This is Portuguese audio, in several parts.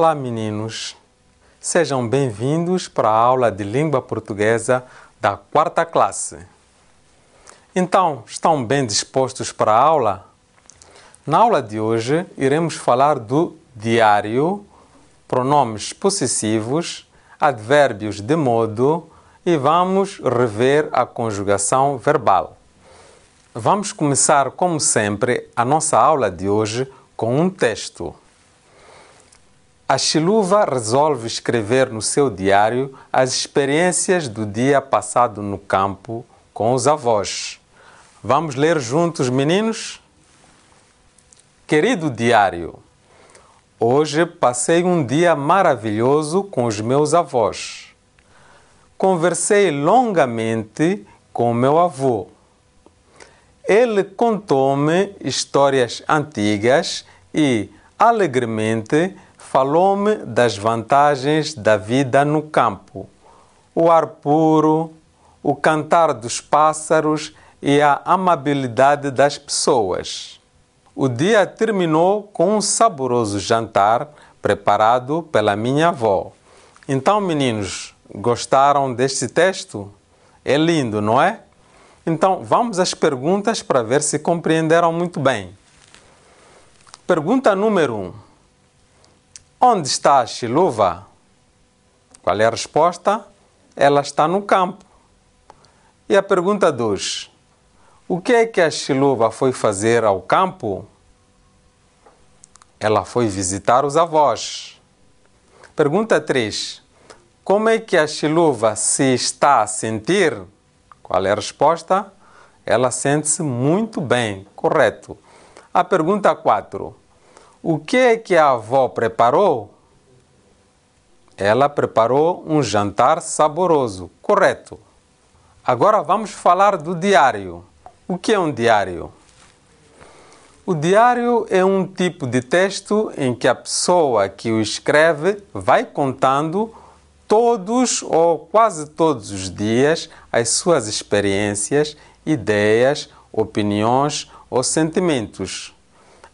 Olá, meninos! Sejam bem-vindos para a aula de língua portuguesa da quarta classe. Então, estão bem dispostos para a aula? Na aula de hoje, iremos falar do diário, pronomes possessivos, advérbios de modo e vamos rever a conjugação verbal. Vamos começar, como sempre, a nossa aula de hoje com um texto. A Chiluva resolve escrever no seu diário as experiências do dia passado no campo com os avós. Vamos ler juntos, meninos? Querido diário, hoje passei um dia maravilhoso com os meus avós. Conversei longamente com meu avô. Ele contou-me histórias antigas e, alegremente, falou-me das vantagens da vida no campo, o ar puro, o cantar dos pássaros e a amabilidade das pessoas. O dia terminou com um saboroso jantar preparado pela minha avó. Então, meninos, gostaram deste texto? É lindo, não é? Então, vamos às perguntas para ver se compreenderam muito bem. Pergunta número 1. Um. Onde está a chiluva? Qual é a resposta? Ela está no campo. E a pergunta 2: O que é que a chiluva foi fazer ao campo? Ela foi visitar os avós. Pergunta 3: Como é que a chiluva se está a sentir? Qual é a resposta? Ela sente-se muito bem, correto. A pergunta 4: o que é que a avó preparou? Ela preparou um jantar saboroso, correto. Agora vamos falar do diário. O que é um diário? O diário é um tipo de texto em que a pessoa que o escreve vai contando todos ou quase todos os dias as suas experiências, ideias, opiniões ou sentimentos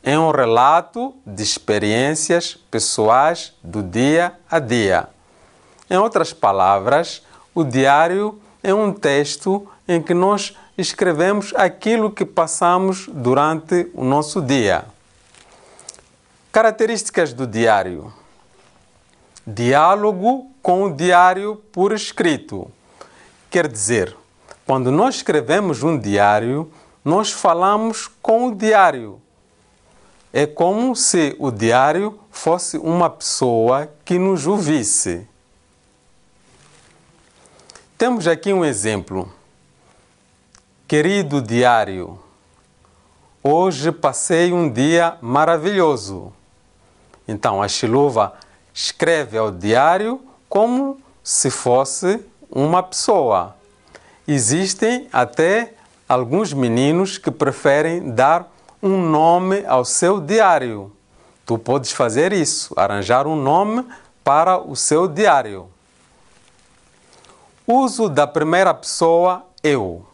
é um relato de experiências pessoais do dia a dia. Em outras palavras, o diário é um texto em que nós escrevemos aquilo que passamos durante o nosso dia. Características do diário: diálogo com o diário por escrito. Quer dizer, quando nós escrevemos um diário, nós falamos com o diário é como se o diário fosse uma pessoa que nos ouvisse. Temos aqui um exemplo. Querido diário, hoje passei um dia maravilhoso. Então a Shiluva escreve ao diário como se fosse uma pessoa. Existem até alguns meninos que preferem dar um nome ao seu diário. Tu podes fazer isso, arranjar um nome para o seu diário. Uso da primeira pessoa eu.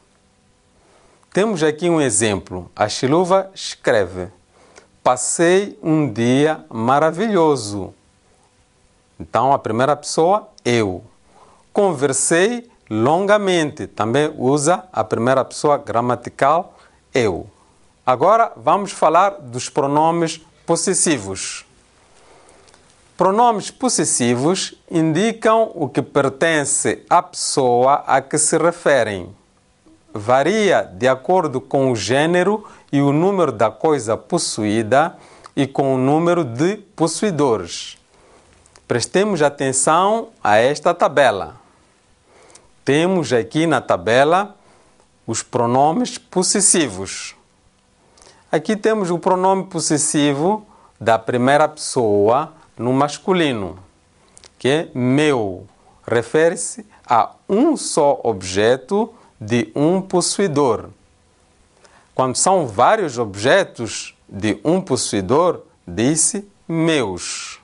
Temos aqui um exemplo. A Chiluva escreve: Passei um dia maravilhoso. Então, a primeira pessoa, eu. Conversei longamente. Também usa a primeira pessoa gramatical, eu. Agora vamos falar dos pronomes possessivos. Pronomes possessivos indicam o que pertence à pessoa a que se referem. Varia de acordo com o gênero e o número da coisa possuída e com o número de possuidores. Prestemos atenção a esta tabela. Temos aqui na tabela os pronomes possessivos. Aqui temos o pronome possessivo da primeira pessoa no masculino, que é meu. Refere-se a um só objeto de um possuidor. Quando são vários objetos de um possuidor, disse meus.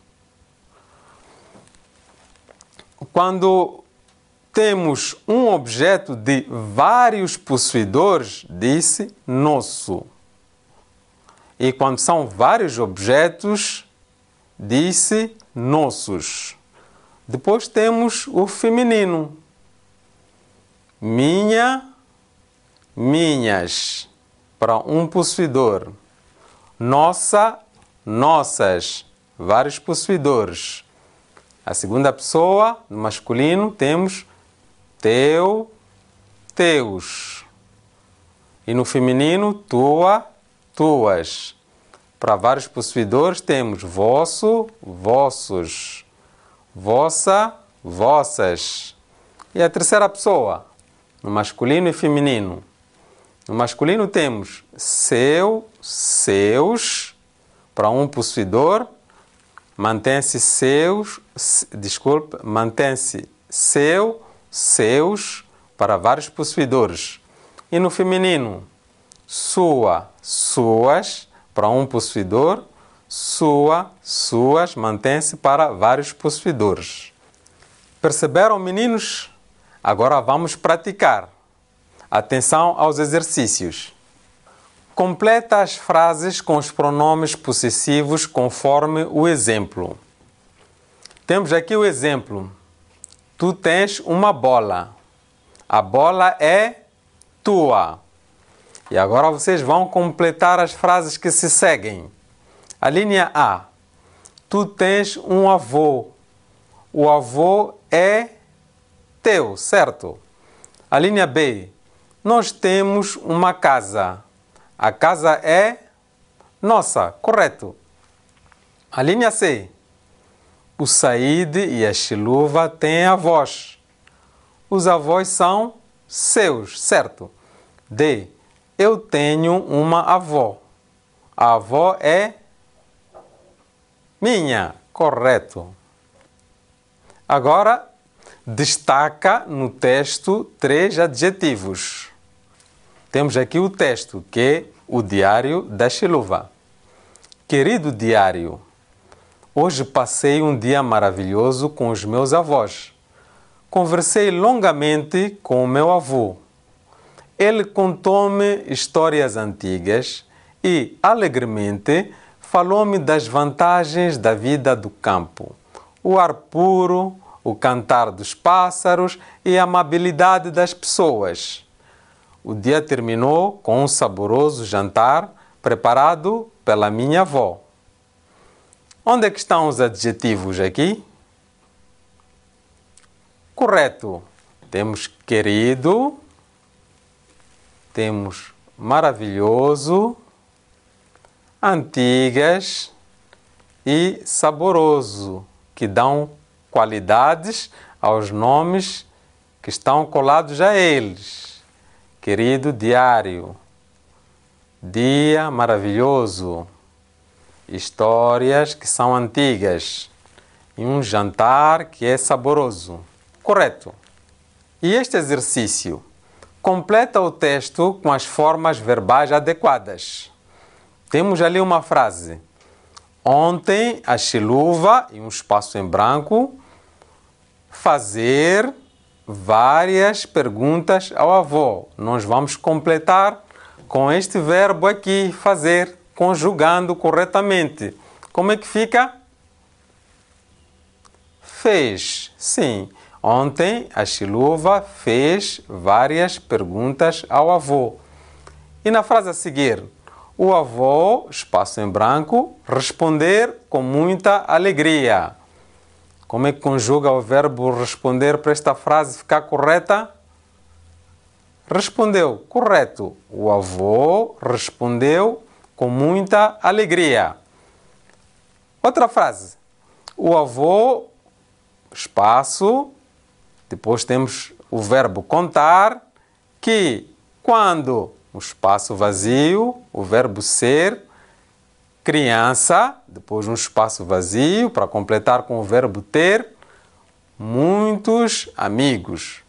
Quando temos um objeto de vários possuidores, disse nosso. E quando são vários objetos, disse nossos. Depois temos o feminino. Minha, minhas, para um possuidor. Nossa, nossas, vários possuidores. A segunda pessoa, no masculino, temos teu, teus. E no feminino, tua, tuas. Para vários possuidores temos vosso, vossos, vossa, vossas. E a terceira pessoa, no masculino e feminino. No masculino temos seu, seus, para um possuidor, mantém-se seus, desculpe, mantém-se seu, seus, para vários possuidores. E no feminino, sua, suas, para um possuidor, sua, suas, mantém-se para vários possuidores. Perceberam, meninos? Agora vamos praticar. Atenção aos exercícios. Completa as frases com os pronomes possessivos conforme o exemplo. Temos aqui o exemplo. Tu tens uma bola. A bola é tua. E agora vocês vão completar as frases que se seguem. A linha A. Tu tens um avô. O avô é teu, certo? A linha B. Nós temos uma casa. A casa é nossa, correto? A linha C. O Saíde e a Shiluva têm avós. Os avós são seus, certo? D. Eu tenho uma avó. A avó é minha, correto. Agora, destaca no texto três adjetivos. Temos aqui o texto, que é o Diário da Chiluva. Querido diário, hoje passei um dia maravilhoso com os meus avós. Conversei longamente com o meu avô, ele contou-me histórias antigas e, alegremente, falou-me das vantagens da vida do campo: o ar puro, o cantar dos pássaros e a amabilidade das pessoas. O dia terminou com um saboroso jantar preparado pela minha avó. Onde é que estão os adjetivos aqui? Correto. Temos querido, temos maravilhoso, antigas e saboroso, que dão qualidades aos nomes que estão colados a eles. Querido diário, dia maravilhoso, histórias que são antigas e um jantar que é saboroso. Correto. E este exercício Completa o texto com as formas verbais adequadas. Temos ali uma frase. Ontem a Chiluva, e um espaço em branco, fazer várias perguntas ao avô. Nós vamos completar com este verbo aqui, fazer, conjugando corretamente. Como é que fica? Fez, sim. Ontem a Shiluva fez várias perguntas ao avô. E na frase a seguir, o avô, espaço em branco, responder com muita alegria. Como é que conjuga o verbo responder para esta frase ficar correta? Respondeu, correto. O avô respondeu com muita alegria. Outra frase. O avô, espaço, depois temos o verbo contar, que quando o espaço vazio, o verbo ser, criança, depois um espaço vazio para completar com o verbo ter, muitos amigos.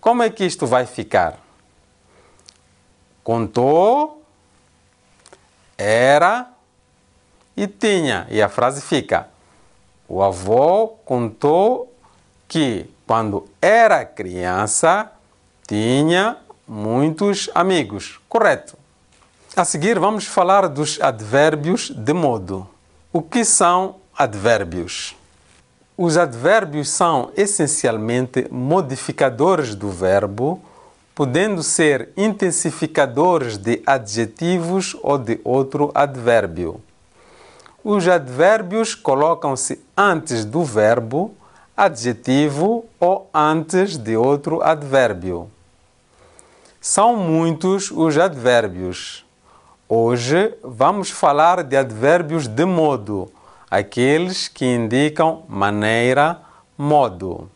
Como é que isto vai ficar? Contou, era e tinha. E a frase fica: O avô contou que quando era criança, tinha muitos amigos, correto? A seguir, vamos falar dos advérbios de modo. O que são advérbios? Os advérbios são essencialmente modificadores do verbo, podendo ser intensificadores de adjetivos ou de outro advérbio. Os advérbios colocam-se antes do verbo adjetivo ou antes de outro advérbio. São muitos os advérbios. Hoje vamos falar de advérbios de modo, aqueles que indicam maneira, modo.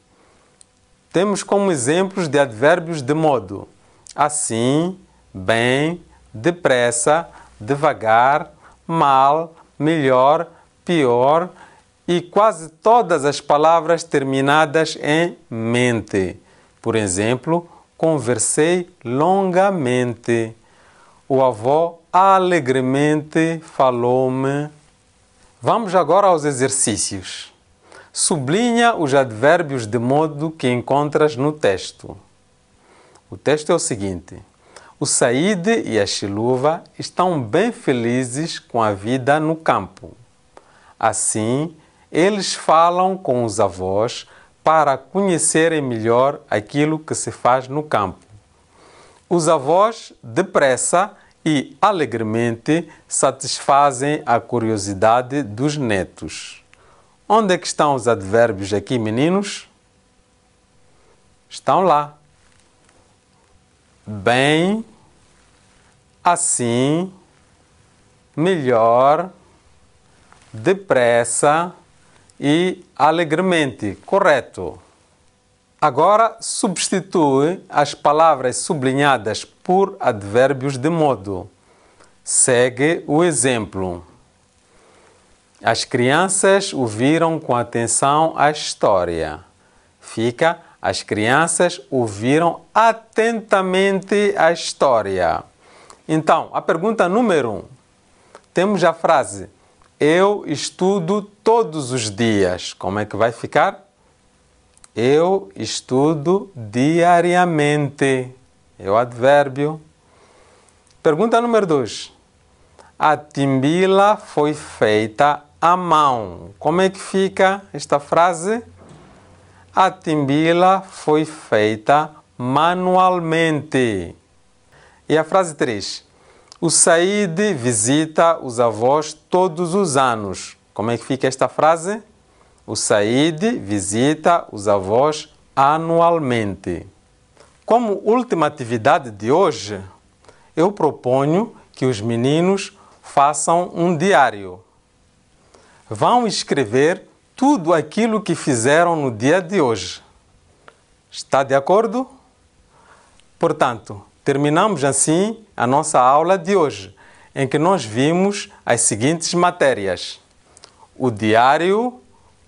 Temos como exemplos de advérbios de modo: assim, bem, depressa, devagar, mal, melhor, pior e quase todas as palavras terminadas em mente. Por exemplo, conversei longamente. O avô alegremente falou-me. Vamos agora aos exercícios. Sublinha os advérbios de modo que encontras no texto. O texto é o seguinte: O Saíde e a Chiluva estão bem felizes com a vida no campo. Assim, eles falam com os avós para conhecerem melhor aquilo que se faz no campo. Os avós, depressa e alegremente, satisfazem a curiosidade dos netos. Onde é que estão os advérbios aqui, meninos? Estão lá. Bem, assim, melhor, depressa, e alegremente, correto. Agora substitui as palavras sublinhadas por advérbios de modo. Segue o exemplo. As crianças ouviram com atenção a história. Fica as crianças ouviram atentamente a história. Então, a pergunta número um. Temos a frase eu estudo todos os dias. Como é que vai ficar? Eu estudo diariamente. É o advérbio. Pergunta número 2. A timbila foi feita à mão. Como é que fica esta frase? A timbila foi feita manualmente. E a frase 3. O Said visita os avós todos os anos. Como é que fica esta frase? O Said visita os avós anualmente. Como última atividade de hoje, eu proponho que os meninos façam um diário. Vão escrever tudo aquilo que fizeram no dia de hoje. Está de acordo? Portanto, Terminamos assim a nossa aula de hoje, em que nós vimos as seguintes matérias: o diário,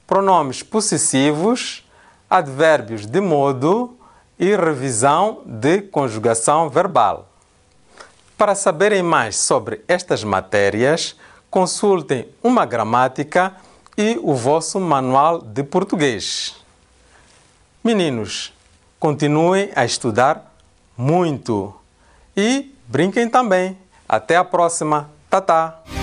pronomes possessivos, advérbios de modo e revisão de conjugação verbal. Para saberem mais sobre estas matérias, consultem uma gramática e o vosso manual de português. Meninos, continuem a estudar muito. E brinquem também. Até a próxima. Tata!